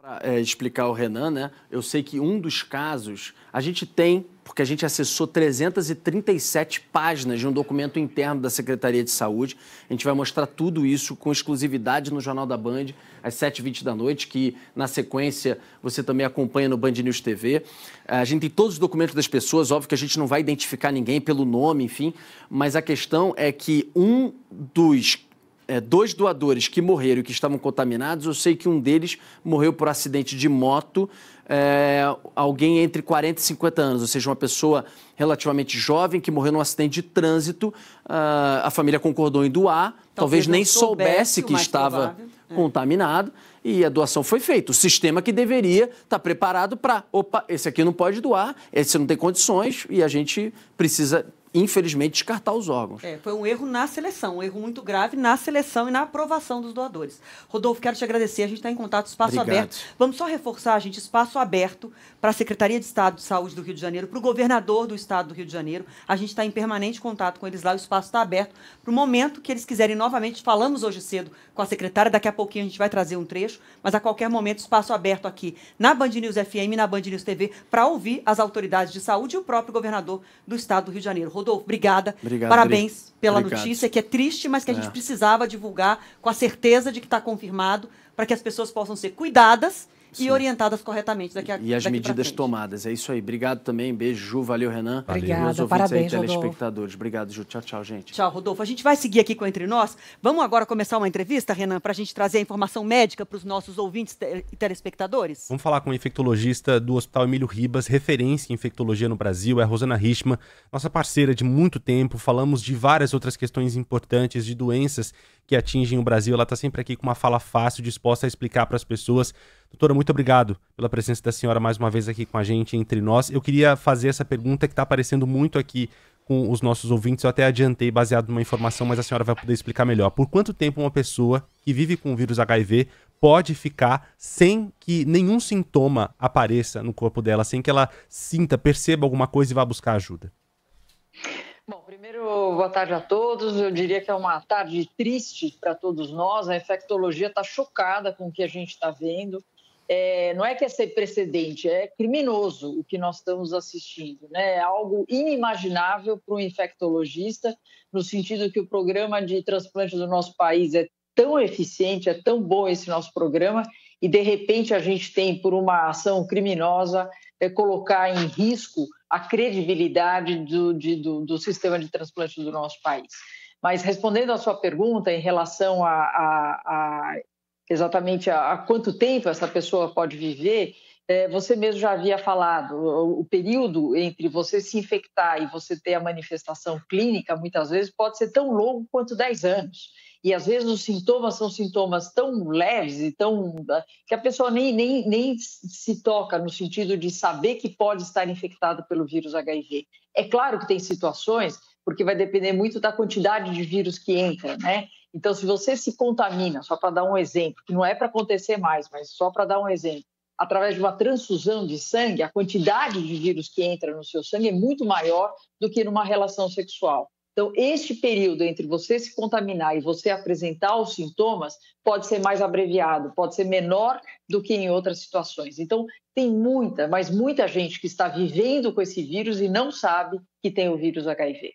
Para é, explicar o Renan, né? Eu sei que um dos casos a gente tem porque a gente acessou 337 páginas de um documento interno da Secretaria de Saúde. A gente vai mostrar tudo isso com exclusividade no Jornal da Band, às 7h20 da noite, que na sequência você também acompanha no Band News TV. A gente tem todos os documentos das pessoas, óbvio que a gente não vai identificar ninguém pelo nome, enfim, mas a questão é que um dos é, dois doadores que morreram e que estavam contaminados, eu sei que um deles morreu por acidente de moto é, alguém entre 40 e 50 anos, ou seja, uma pessoa relativamente jovem que morreu num acidente de trânsito. Ah, a família concordou em doar, talvez, talvez nem soubesse, soubesse que estava provável, é. contaminado e a doação foi feita. O sistema que deveria estar tá preparado para, opa, esse aqui não pode doar, esse não tem condições e a gente precisa infelizmente, descartar os órgãos. É, foi um erro na seleção, um erro muito grave na seleção e na aprovação dos doadores. Rodolfo, quero te agradecer. A gente está em contato, espaço Obrigado. aberto. Vamos só reforçar, gente, espaço aberto para a Secretaria de Estado de Saúde do Rio de Janeiro, para o governador do Estado do Rio de Janeiro. A gente está em permanente contato com eles lá, o espaço está aberto para o momento que eles quiserem novamente. Falamos hoje cedo com a secretária. Daqui a pouquinho a gente vai trazer um trecho, mas a qualquer momento, espaço aberto aqui na Band News FM e na Band News TV para ouvir as autoridades de saúde e o próprio governador do estado do Rio de Janeiro. Rodolfo, obrigada. Obrigado, Parabéns pela Obrigado. notícia, que é triste, mas que a gente é. precisava divulgar com a certeza de que está confirmado, para que as pessoas possam ser cuidadas Sim. e orientadas corretamente daqui a E as medidas tomadas. É isso aí. Obrigado também. Beijo, Ju. Valeu, Renan. Obrigado. ouvintes Parabéns, aí, telespectadores. Rodolfo. Obrigado, Ju. Tchau, tchau, gente. Tchau, Rodolfo. A gente vai seguir aqui com Entre Nós. Vamos agora começar uma entrevista, Renan, para a gente trazer a informação médica para os nossos ouvintes e telespectadores? Vamos falar com o infectologista do Hospital Emílio Ribas, referência em infectologia no Brasil, é a Rosana Richman, nossa parceira de muito tempo. Falamos de várias outras questões importantes, de doenças que atingem o Brasil. Ela está sempre aqui com uma fala fácil, disposta a explicar para as pessoas. Doutora, muito obrigado pela presença da senhora mais uma vez aqui com a gente, entre nós. Eu queria fazer essa pergunta que está aparecendo muito aqui com os nossos ouvintes. Eu até adiantei baseado numa informação, mas a senhora vai poder explicar melhor. Por quanto tempo uma pessoa que vive com o vírus HIV pode ficar sem que nenhum sintoma apareça no corpo dela, sem que ela sinta, perceba alguma coisa e vá buscar ajuda? boa tarde a todos. Eu diria que é uma tarde triste para todos nós. A infectologia está chocada com o que a gente está vendo. É, não é que é sem precedente, é criminoso o que nós estamos assistindo. Né? É algo inimaginável para um infectologista, no sentido que o programa de transplante do nosso país é tão eficiente, é tão bom esse nosso programa, e de repente a gente tem, por uma ação criminosa, é, colocar em risco a credibilidade do, de, do, do, sistema de transplante do nosso país. Mas respondendo à sua pergunta em relação a, a, a exatamente a, a, quanto tempo essa pessoa pode viver, é, você mesmo já havia falado, o, o período entre você se infectar e você ter a manifestação clínica, muitas vezes, pode ser tão longo quanto 10 anos. E às vezes os sintomas são sintomas tão leves e tão. Ah, que a pessoa nem, nem, nem se toca no sentido de saber que pode estar infectada pelo vírus HIV. É claro que tem situações, porque vai depender muito da quantidade de vírus que entra, né? Então, se você se contamina, só para dar um exemplo, que não é para acontecer mais, mas só para dar um exemplo, através de uma transfusão de sangue, a quantidade de vírus que entra no seu sangue é muito maior do que numa relação sexual. Então, este período entre você se contaminar e você apresentar os sintomas pode ser mais abreviado, pode ser menor do que em outras situações. Então, tem muita, mas muita gente que está vivendo com esse vírus e não sabe que tem o vírus HIV.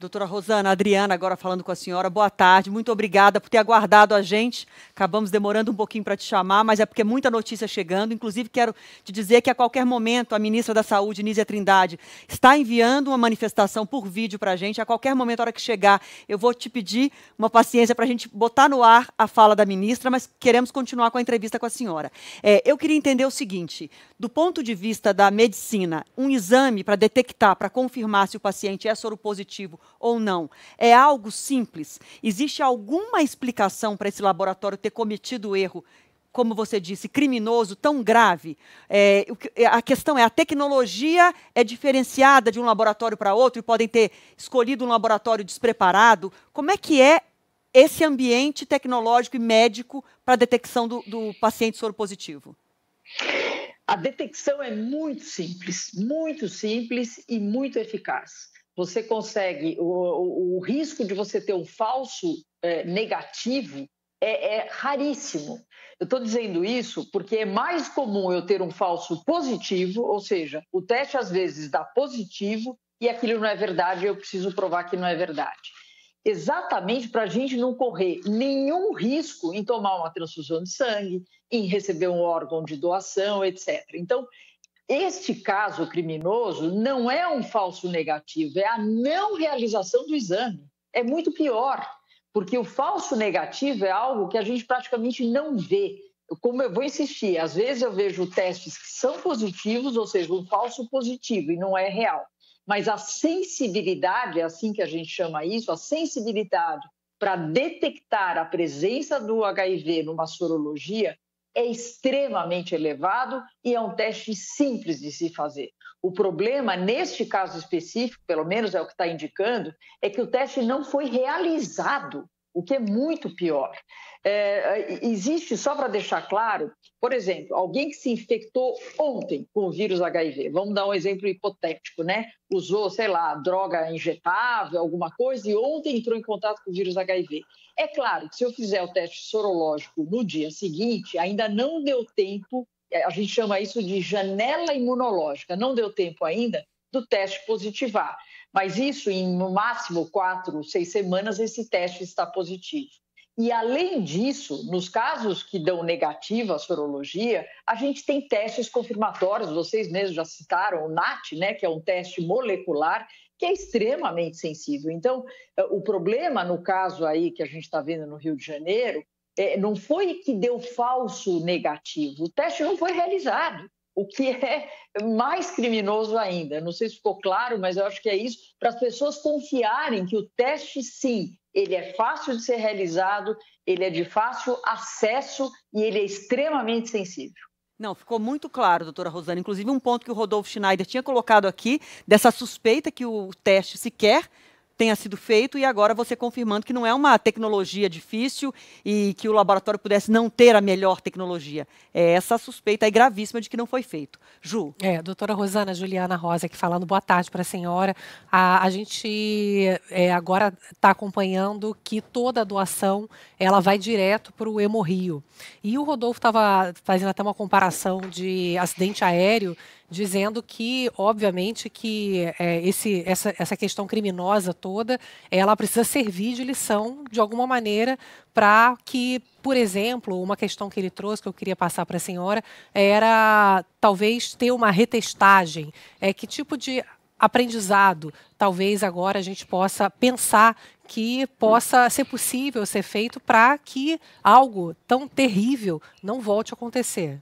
Doutora Rosana, Adriana, agora falando com a senhora. Boa tarde, muito obrigada por ter aguardado a gente. Acabamos demorando um pouquinho para te chamar, mas é porque muita notícia chegando. Inclusive, quero te dizer que a qualquer momento a ministra da Saúde, Nízia Trindade, está enviando uma manifestação por vídeo para a gente. A qualquer momento, a hora que chegar, eu vou te pedir uma paciência para a gente botar no ar a fala da ministra, mas queremos continuar com a entrevista com a senhora. É, eu queria entender o seguinte: do ponto de vista da medicina, um exame para detectar, para confirmar se o paciente é soropositivo ou não? É algo simples? Existe alguma explicação para esse laboratório ter cometido o erro como você disse, criminoso, tão grave. É, é, a questão é: a tecnologia é diferenciada de um laboratório para outro e podem ter escolhido um laboratório despreparado. Como é que é esse ambiente tecnológico e médico para a detecção do, do paciente positivo? A detecção é muito simples, muito simples e muito eficaz você consegue o, o, o, risco de você ter um falso é, negativo é, é, raríssimo. Eu estou dizendo isso porque é mais comum eu ter um falso positivo, ou seja, o teste às vezes dá positivo e aquilo não é verdade, eu preciso provar que não é verdade. Exatamente para a gente não correr nenhum risco em tomar uma transfusão de sangue, em receber um órgão de doação, etc. Então, este caso criminoso não é um falso negativo, é a não realização do exame. É muito pior, porque o falso negativo é algo que a gente praticamente não vê. Como eu vou insistir, às vezes eu vejo testes que são positivos, ou seja, um falso positivo e não é real. Mas a sensibilidade, é assim que a gente chama isso, a sensibilidade para detectar a presença do HIV numa sorologia é extremamente elevado e é um teste simples de se fazer. O problema, neste caso específico, pelo menos é o que está indicando, é que o teste não foi realizado o que é muito pior. É, é existe, só para deixar claro, por exemplo, alguém que se infectou ontem com o vírus HIV, vamos dar um exemplo hipotético, né? Usou, sei lá, droga injetável, alguma coisa, e ontem entrou em contato com o vírus HIV. É claro que se eu fizer o teste sorológico no dia seguinte, ainda não deu tempo, é, a gente chama isso de janela imunológica, não deu tempo ainda do teste positivar. Mas isso, em no máximo quatro, seis semanas, esse teste está positivo. E, além disso, nos casos que dão negativa a sorologia, a gente tem testes confirmatórios, vocês mesmos já citaram, o NAT, né, que é um teste molecular, que é extremamente sensível. Então, eh, o problema, no caso aí que a gente está vendo no Rio de Janeiro, eh, não foi que deu falso negativo, o teste não foi realizado o que é mais criminoso ainda. Não sei se ficou claro, mas eu acho que é isso, para as pessoas confiarem que o teste, sim, ele é fácil de ser realizado, ele é de fácil acesso e ele é extremamente sensível. Não, ficou muito claro, doutora Rosana. Inclusive, um ponto que o Rodolfo Schneider tinha colocado aqui, dessa suspeita que o teste sequer tenha sido feito e agora você confirmando que não é uma tecnologia difícil e que o laboratório pudesse não ter a melhor tecnologia. É essa suspeita aí gravíssima de que não foi feito. Ju. É, doutora Rosana Juliana Rosa aqui falando boa tarde para a senhora. A, gente é, agora está acompanhando que toda a doação ela vai direto para o Hemorrio. E o Rodolfo estava fazendo até uma comparação de acidente aéreo dizendo que, obviamente, que é, esse, essa, essa questão criminosa toda, ela precisa servir de lição, de alguma maneira, para que, por exemplo, uma questão que ele trouxe, que eu queria passar para a senhora, era talvez ter uma retestagem. É, que tipo de aprendizado talvez agora a gente possa pensar que possa ser possível ser feito para que algo tão terrível não volte a acontecer?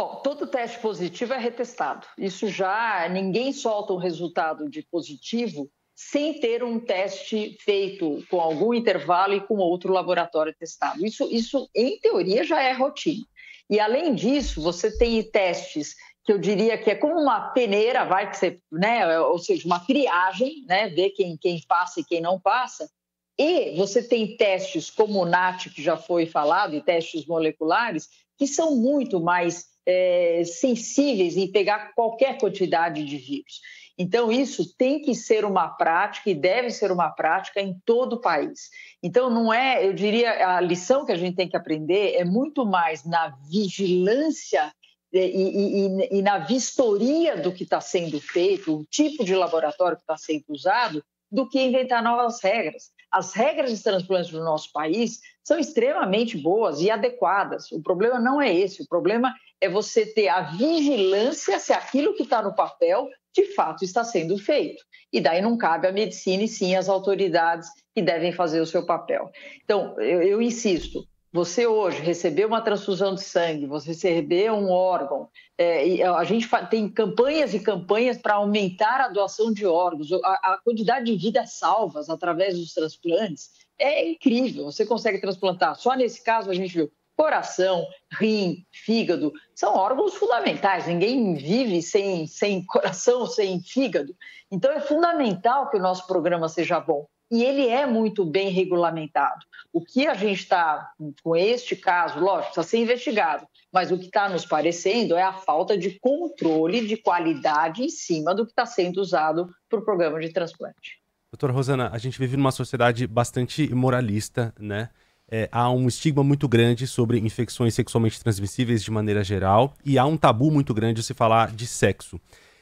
Bom, todo teste positivo é retestado. Isso já ninguém solta um resultado de positivo sem ter um teste feito com algum intervalo e com outro laboratório testado. Isso, isso em teoria já é rotina. E além disso, você tem testes que eu diria que é como uma peneira, vai que você, né, ou seja, uma triagem, né, ver quem quem passa e quem não passa. E você tem testes como o NAT, que já foi falado, e testes moleculares, que são muito mais é, sensíveis em pegar qualquer quantidade de vírus. Então, isso tem que ser uma prática e deve ser uma prática em todo o país. Então, não é, eu diria, a lição que a gente tem que aprender é muito mais na vigilância é, e, e, e, na vistoria do que está sendo feito, o tipo de laboratório que está sendo usado, do que inventar novas regras. As regras de transplante no nosso país são extremamente boas e adequadas. O problema não é esse, o problema é você ter a vigilância se aquilo que está no papel de fato está sendo feito. E daí não cabe à medicina e sim às autoridades que devem fazer o seu papel. Então, eu, eu insisto, você hoje receber uma transfusão de sangue, você receber um órgão, é, a gente tem campanhas e campanhas para aumentar a doação de órgãos, a, a, quantidade de vidas salvas através dos transplantes é incrível. Você consegue transplantar, só nesse caso a gente viu, coração, rim, fígado, são órgãos fundamentais. Ninguém vive sem, sem coração, sem fígado. Então é fundamental que o nosso programa seja bom. E ele é muito bem regulamentado. O que a gente está com este caso, lógico, está sendo investigado, mas o que está nos parecendo é a falta de controle de qualidade em cima do que está sendo usado para o programa de transplante. Doutora Rosana, a gente vive numa sociedade bastante moralista, né? é, há um estigma muito grande sobre infecções sexualmente transmissíveis de maneira geral e há um tabu muito grande se falar de sexo,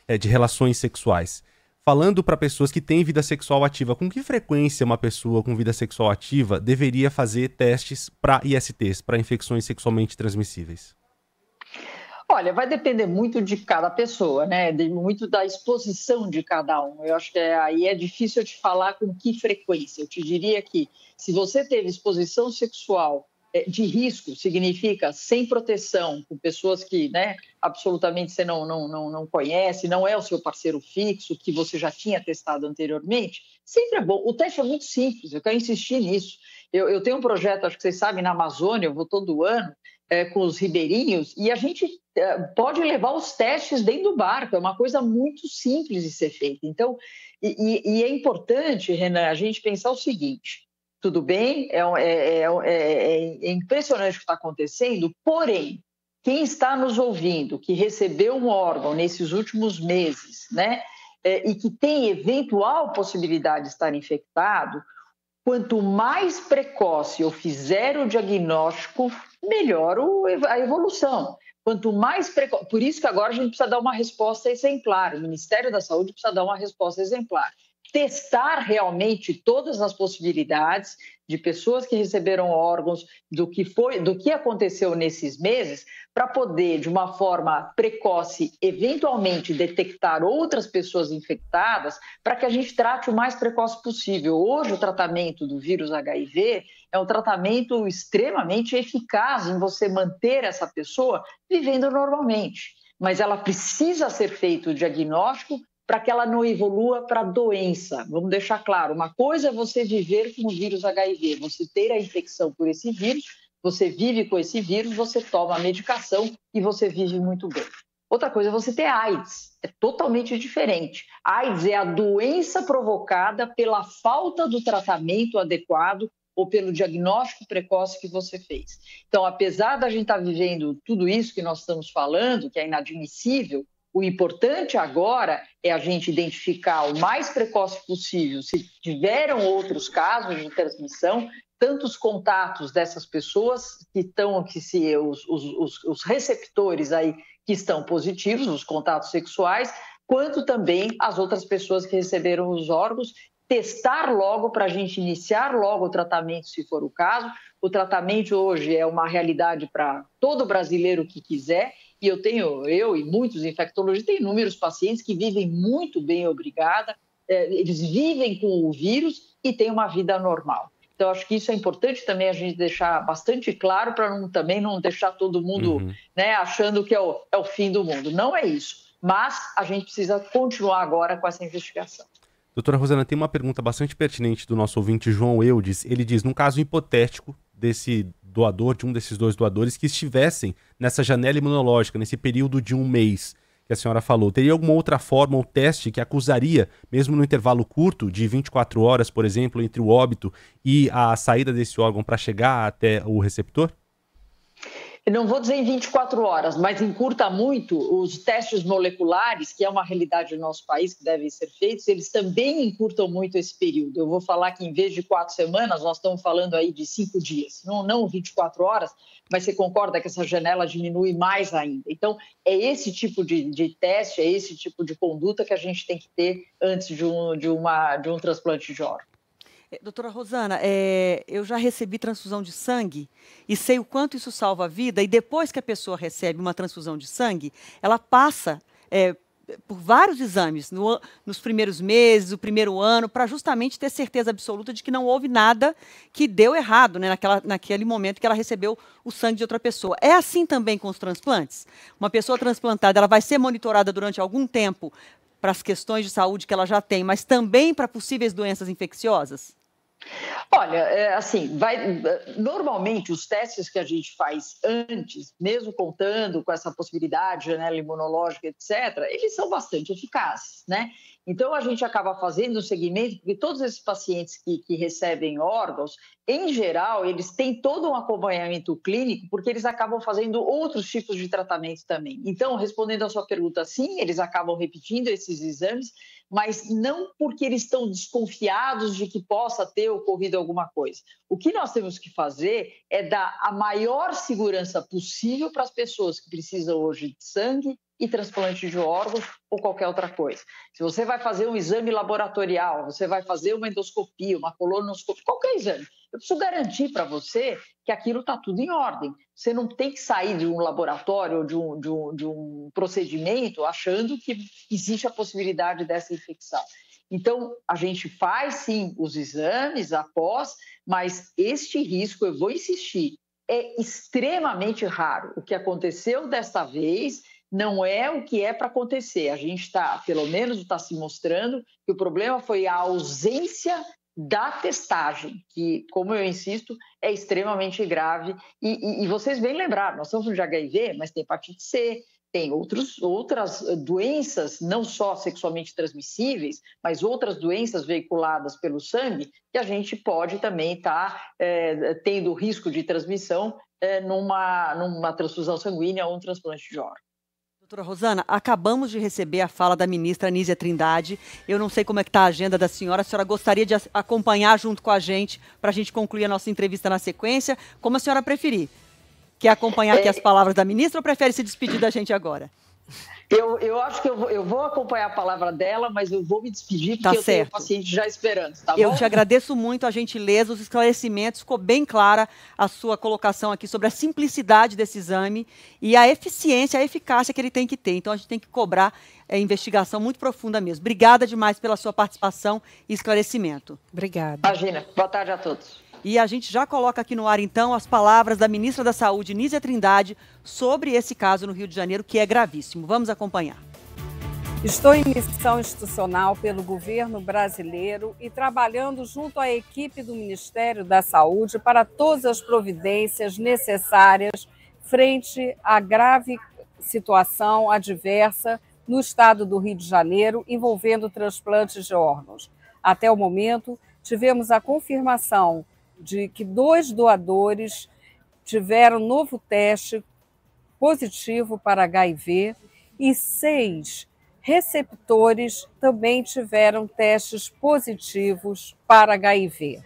é, de relações sexuais. Falando para pessoas que têm vida sexual ativa, com que frequência uma pessoa com vida sexual ativa deveria fazer testes para ISTs, para infecções sexualmente transmissíveis? Olha, vai depender muito de cada pessoa, né? De, muito da exposição de cada um. Eu acho que é, aí é difícil eu te falar com que frequência. Eu te diria que se você teve exposição sexual é, de risco significa sem proteção, com pessoas que né, absolutamente você não, não, não, não conhece, não é o seu parceiro fixo, que você já tinha testado anteriormente, sempre é bom. O teste é muito simples, eu quero insistir nisso. Eu, eu tenho um projeto, acho que vocês sabem, na Amazônia, eu vou todo ano, é, com os ribeirinhos e a gente é, pode levar os testes dentro do barco, é uma coisa muito simples de ser feita. Então, e, e é importante, Renan, a gente pensar o seguinte: tudo bem, é é, é, é, é impressionante o que está acontecendo, porém, quem está nos ouvindo, que recebeu um órgão nesses últimos meses, né, e que tem eventual possibilidade de estar infectado, quanto mais precoce eu fizer o diagnóstico, melhor a evolução. Quanto mais precoce. Por isso que agora a gente precisa dar uma resposta exemplar. O Ministério da Saúde precisa dar uma resposta exemplar testar realmente todas as possibilidades de pessoas que receberam órgãos, do que foi, do que aconteceu nesses meses, para poder de uma forma precoce eventualmente detectar outras pessoas infectadas, para que a gente trate o mais precoce possível. Hoje o tratamento do vírus HIV é um tratamento extremamente eficaz em você manter essa pessoa vivendo normalmente mas ela precisa ser feito o diagnóstico para que ela não evolua para doença. Vamos deixar claro, uma coisa é você viver com o vírus HIV, você ter a infecção por esse vírus, você vive com esse vírus, você toma a medicação e você vive muito bem. Outra coisa é você ter AIDS, é totalmente diferente. AIDS é a doença provocada pela falta do tratamento adequado ou pelo diagnóstico precoce que você fez. Então, apesar da gente estar tá vivendo tudo isso que nós estamos falando, que é inadmissível, o importante agora é a gente identificar o mais precoce possível se tiveram outros casos de transmissão, tantos contatos dessas pessoas que estão, que se os, os, os receptores aí que estão positivos, os contatos sexuais, quanto também as outras pessoas que receberam os órgãos testar logo para a gente iniciar logo o tratamento, se for o caso. O tratamento hoje é uma realidade para todo brasileiro que quiser e eu tenho, eu e muitos infectologistas, tem inúmeros pacientes que vivem muito bem, obrigada, é, eles vivem com o vírus e têm uma vida normal. Então, acho que isso é importante também a gente deixar bastante claro para não, também não deixar todo mundo uhum. né, achando que é o, é o fim do mundo. Não é isso. Mas a gente precisa continuar agora com essa investigação. Doutora Rosana, tem uma pergunta bastante pertinente do nosso ouvinte João Eudes. Ele diz: num caso hipotético desse doador, de um desses dois doadores, que estivessem nessa janela imunológica, nesse período de um mês que a senhora falou. Teria alguma outra forma ou teste que acusaria, mesmo no intervalo curto de 24 horas, por exemplo, entre o óbito e a saída desse órgão para chegar até o receptor? não vou dizer em 24 horas, mas encurta muito os testes moleculares, que é uma realidade do nosso país que devem ser feitos, eles também encurtam muito esse período. Eu vou falar que em vez de quatro semanas, nós estamos falando aí de cinco dias, não, não 24 horas, mas você concorda que essa janela diminui mais ainda. Então, é esse tipo de, de teste, é esse tipo de conduta que a gente tem que ter antes de um, de uma, de um transplante de órgão. Eh, doutora Rosana, é, eu já recebi transfusão de sangue e sei o quanto isso salva a vida. E depois que a pessoa recebe uma transfusão de sangue, ela passa é, por vários exames no, nos primeiros meses, o primeiro ano, para justamente ter certeza absoluta de que não houve nada que deu errado né, naquela, naquele momento que ela recebeu o sangue de outra pessoa. É assim também com os transplantes? Uma pessoa transplantada ela vai ser monitorada durante algum tempo para as questões de saúde que ela já tem, mas também para possíveis doenças infecciosas? Olha, é, assim, vai, normalmente os testes que a gente faz antes, mesmo contando com essa possibilidade janela imunológica, etc., eles são bastante eficazes, né? Então, a gente acaba fazendo o segmento, porque todos esses pacientes que, que, recebem órgãos, em geral, eles têm todo um acompanhamento clínico, porque eles acabam fazendo outros tipos de tratamento também. Então, respondendo à sua pergunta, sim, eles acabam repetindo esses exames, mas não porque eles estão desconfiados de que possa ter ocorrido alguma coisa. O que nós temos que fazer é dar a maior segurança possível para as pessoas que precisam hoje de sangue, e transplante de órgãos ou qualquer outra coisa. Se você vai fazer um exame laboratorial, você vai fazer uma endoscopia, uma colonoscopia, qualquer exame, eu preciso garantir para você que aquilo está tudo em ordem. Você não tem que sair de um laboratório ou de um, de, um, de um procedimento achando que existe a possibilidade dessa infecção. Então, a gente faz sim os exames após, mas este risco, eu vou insistir, é extremamente raro. O que aconteceu desta vez não é o que é para acontecer. A gente está, pelo menos, está se mostrando que o problema foi a ausência da testagem, que, como eu insisto, é extremamente grave. E, e, e vocês bem lembrar. nós estamos de HIV, mas tem hepatite C, tem outros, outras eh, doenças, não só sexualmente transmissíveis, mas outras doenças veiculadas pelo sangue, que a gente pode também estar tá, é, tendo risco de transmissão é, numa, numa transfusão sanguínea ou um transplante de órgão. Doutora Rosana, acabamos de receber a fala da ministra Anísia Trindade. Eu não sei como é que está a agenda da senhora. A senhora gostaria de acompanhar junto com a gente para a gente concluir a nossa entrevista na sequência, como a senhora preferir. Quer acompanhar aqui é, as palavras da ministra ou prefere se despedir da gente agora? Eu, eu acho que eu vou, eu vou acompanhar a palavra dela, mas eu vou me despedir porque tá eu certo. tenho o paciente já esperando, tá Eu bom? te agradeço muito a gentileza, os esclarecimentos, ficou bem clara a sua colocação aqui sobre a simplicidade desse exame e a eficiência, a eficácia que ele tem que ter. Então a gente tem que cobrar é, investigação muito profunda mesmo. Obrigada demais pela sua participação e esclarecimento. Obrigada. Imagina. Boa tarde a todos. E a gente já coloca aqui no ar, então, as palavras da ministra da Saúde, Nízia Trindade, sobre esse caso no Rio de Janeiro, que é gravíssimo. Vamos acompanhar. Estou em missão institucional pelo governo brasileiro e trabalhando junto à equipe do Ministério da Saúde para todas as providências necessárias frente à grave situação adversa no estado do Rio de Janeiro envolvendo transplantes de órgãos. Até o momento, tivemos a confirmação de que dois doadores tiveram novo teste positivo para HIV e seis receptores também tiveram testes positivos para HIV.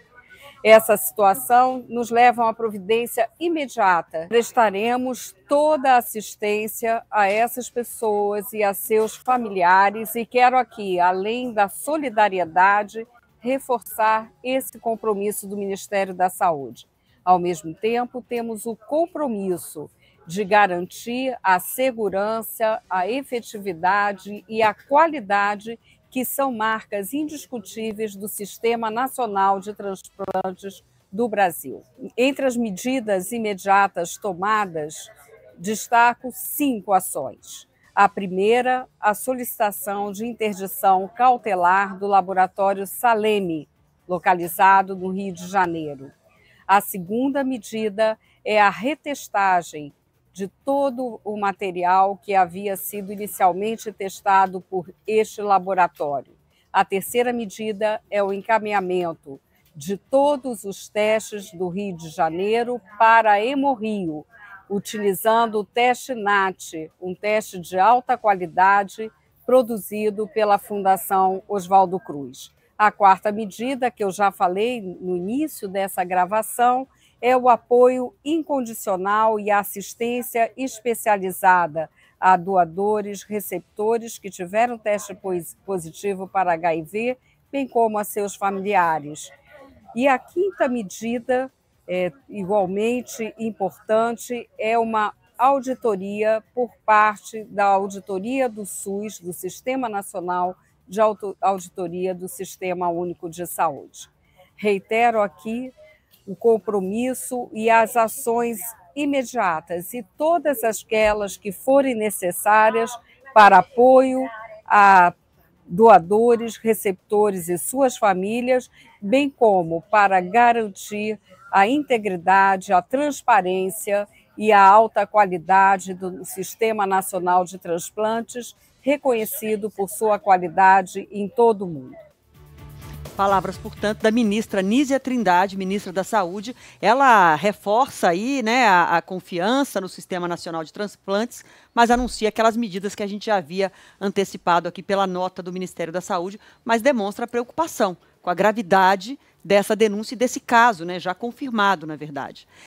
Essa situação nos leva a uma providência imediata. Prestaremos toda a assistência a essas pessoas e a seus familiares e quero aqui, além da solidariedade, reforçar esse compromisso do Ministério da Saúde. Ao mesmo tempo, temos o compromisso de garantir a segurança, a efetividade e a qualidade que são marcas indiscutíveis do Sistema Nacional de Transplantes do Brasil. Entre as medidas imediatas tomadas, destaco cinco ações. A primeira, a solicitação de interdição cautelar do laboratório Saleme, localizado no Rio de Janeiro. A segunda medida é a retestagem de todo o material que havia sido inicialmente testado por este laboratório. A terceira medida é o encaminhamento de todos os testes do Rio de Janeiro para a Hemorrio, utilizando o teste NAT, um teste de alta qualidade produzido pela Fundação Oswaldo Cruz. A quarta medida, que eu já falei no início dessa gravação, é o apoio incondicional e assistência especializada a doadores, receptores que tiveram teste positivo para HIV, bem como a seus familiares. E a quinta medida é, igualmente importante é uma auditoria por parte da auditoria do SUS, do Sistema Nacional de Auditoria do Sistema Único de Saúde. Reitero aqui o compromisso e as ações imediatas e todas aquelas que forem necessárias para apoio a doadores, receptores e suas famílias, bem como para garantir a integridade, a transparência e a alta qualidade do Sistema Nacional de Transplantes, reconhecido por sua qualidade em todo o mundo. Palavras, portanto, da ministra Nízia Trindade, ministra da Saúde. Ela reforça aí né, a, a, confiança no Sistema Nacional de Transplantes, mas anuncia aquelas medidas que a gente já havia antecipado aqui pela nota do Ministério da Saúde, mas demonstra preocupação com a gravidade dessa denúncia e desse caso, né, já confirmado, na verdade.